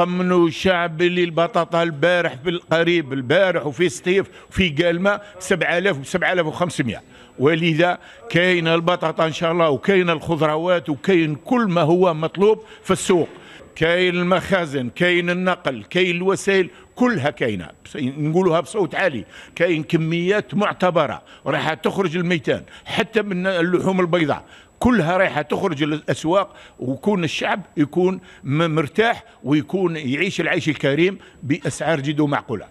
طمنوا الشعب اللي البطاطا البارح بالقريب البارح وفي سطيف وفي قالمة 7000 و 7500 ولذا كاين البطاطا إن شاء الله وكاين الخضروات وكاين كل ما هو مطلوب في السوق كاين المخازن كاين النقل كاين الوسائل كلها كاينه نقولها بصوت عالي كاين كميات معتبره راح تخرج الميتان حتى من اللحوم البيضاء كلها رايحة تخرج الأسواق ويكون الشعب يكون مرتاح ويكون يعيش العيش الكريم بأسعار جد ومعقولة